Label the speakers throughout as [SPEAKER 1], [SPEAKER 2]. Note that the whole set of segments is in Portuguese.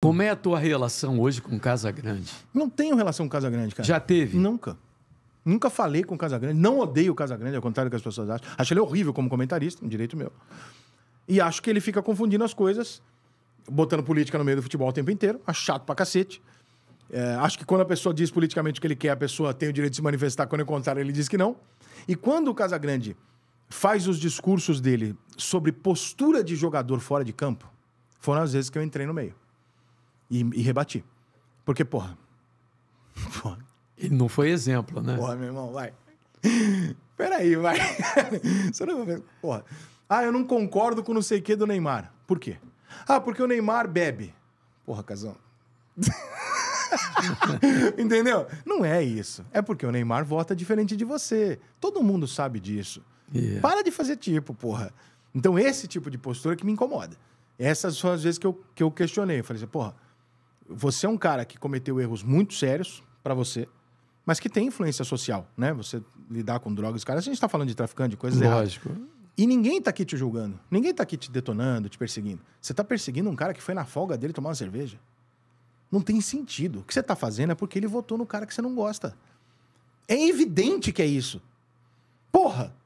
[SPEAKER 1] Como é a tua relação hoje com Casa Grande? Não tenho relação com Casa Grande, cara. Já teve? Nunca. Nunca falei com Casa Grande. Não odeio Casa Grande, ao contrário do que as pessoas acham. Acho ele horrível como comentarista, um direito meu. E acho que ele fica confundindo as coisas, botando política no meio do futebol o tempo inteiro. Acho chato pra cacete. É, acho que quando a pessoa diz politicamente o que ele quer, a pessoa tem o direito de se manifestar. Quando é contrário, ele diz que não. E quando o Casa Grande faz os discursos dele sobre postura de jogador fora de campo, foram as vezes que eu entrei no meio. E, e rebati. Porque, porra, porra. Ele não foi exemplo, né? Porra, meu irmão, vai. Peraí, vai. porra. Ah, eu não concordo com não sei o que do Neymar. Por quê? Ah, porque o Neymar bebe. Porra, casão. Entendeu? Não é isso. É porque o Neymar vota diferente de você. Todo mundo sabe disso. Yeah. Para de fazer tipo, porra. Então, esse tipo de postura é que me incomoda. Essas são as vezes que eu, que eu questionei. Eu falei assim, porra, você é um cara que cometeu erros muito sérios para você, mas que tem influência social, né? Você lidar com drogas, cara, a gente está falando de traficante, de coisas Lógico. erradas. E ninguém tá aqui te julgando, ninguém tá aqui te detonando, te perseguindo. Você tá perseguindo um cara que foi na folga dele tomar uma cerveja. Não tem sentido. O que você tá fazendo é porque ele votou no cara que você não gosta. É evidente que é isso. Porra!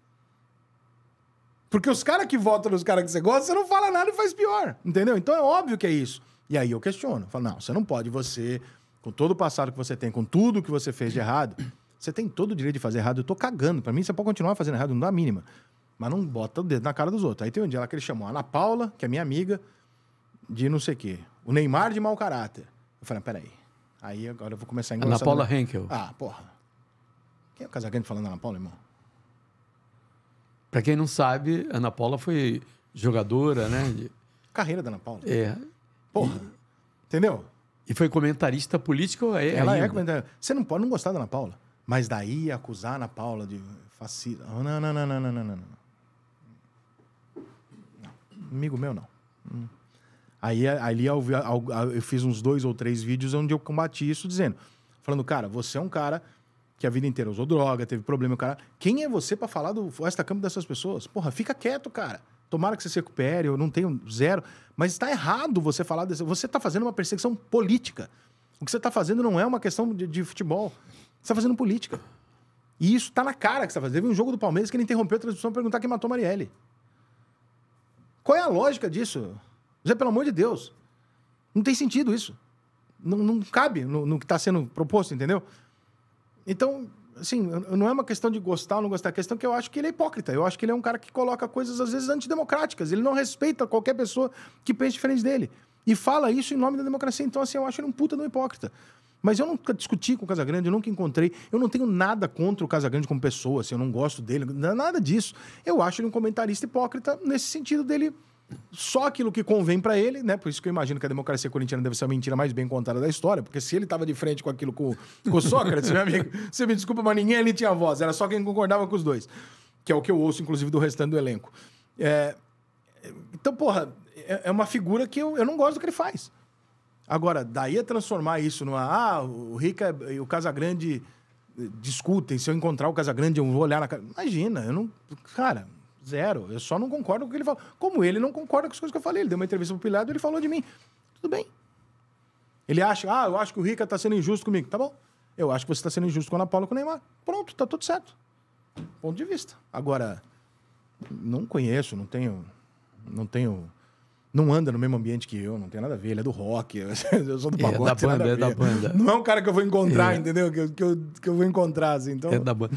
[SPEAKER 1] Porque os caras que votam nos caras que você gosta, você não fala nada e faz pior. Entendeu? Então é óbvio que é isso. E aí eu questiono. Falo, não, você não pode, você, com todo o passado que você tem, com tudo que você fez de errado, você tem todo o direito de fazer errado. Eu tô cagando. Para mim, você pode continuar fazendo errado, não dá a mínima. Mas não bota o dedo na cara dos outros. Aí tem um dia lá que ele chamou a Ana Paula, que é minha amiga, de não sei o quê. O Neymar de mau caráter. Eu falei, ah, peraí. Aí agora eu vou começar a engrossar. Ana Paula Henkel. Ah, porra. Quem é o Casagrande falando Ana Paula, irmão? Pra quem não sabe, Ana Paula foi jogadora, né? De... Carreira da Ana Paula. É. Porra. E, entendeu? E foi comentarista político. É, é ela ainda. é comentarista. Você não pode não gostar da Ana Paula. Mas daí acusar a Ana Paula de fascista. Não, não, não, não, não, não, não, não. Amigo meu, não. Hum. Aí ali eu, eu fiz uns dois ou três vídeos onde eu combati isso dizendo. Falando, cara, você é um cara que a vida inteira usou droga, teve problema, cara. Quem é você para falar do esta Campo dessas pessoas? Porra, fica quieto, cara tomara que você se recupere, eu não tenho zero. Mas está errado você falar desse. Você está fazendo uma perseguição política. O que você está fazendo não é uma questão de, de futebol. Você está fazendo política. E isso está na cara que você está fazendo. Teve um jogo do Palmeiras que ele interrompeu a transmissão para perguntar quem matou Marielle. Qual é a lógica disso? Zé, pelo amor de Deus. Não tem sentido isso. Não, não cabe no, no que está sendo proposto, entendeu? Então, assim, não é uma questão de gostar ou não gostar, é questão que eu acho que ele é hipócrita. Eu acho que ele é um cara que coloca coisas, às vezes, antidemocráticas. Ele não respeita qualquer pessoa que pense diferente dele. E fala isso em nome da democracia. Então, assim, eu acho ele um puta de um hipócrita. Mas eu nunca discuti com o Casagrande, eu nunca encontrei. Eu não tenho nada contra o Casagrande como pessoa, assim, eu não gosto dele, nada disso. Eu acho ele um comentarista hipócrita nesse sentido dele só aquilo que convém para ele, né? Por isso que eu imagino que a democracia corintiana deve ser a mentira mais bem contada da história, porque se ele estava de frente com aquilo com, com Sócrates, meu amigo, você me desculpa, mas ninguém ali tinha voz, era só quem concordava com os dois, que é o que eu ouço, inclusive, do restante do elenco. É... Então, porra, é, é uma figura que eu, eu não gosto do que ele faz. Agora, daí a transformar isso numa. Ah, o Rica é, e o Casagrande eh, discutem, se eu encontrar o Casagrande, eu vou olhar na cara. Imagina, eu não. Cara Zero. Eu só não concordo com o que ele fala. Como ele não concorda com as coisas que eu falei. Ele deu uma entrevista pro Pilado e ele falou de mim. Tudo bem. Ele acha, ah, eu acho que o Rica tá sendo injusto comigo. Tá bom. Eu acho que você tá sendo injusto com a Ana Paula com o Neymar. Pronto, tá tudo certo. Ponto de vista. Agora, não conheço, não tenho. Não tenho. Não anda no mesmo ambiente que eu, não tem nada a ver. Ele é do rock, eu sou do é, pagode. É da banda, é da banda. Não é um cara que eu vou encontrar, é. entendeu? Que, que, eu, que eu vou encontrar, assim. Então... É da banda.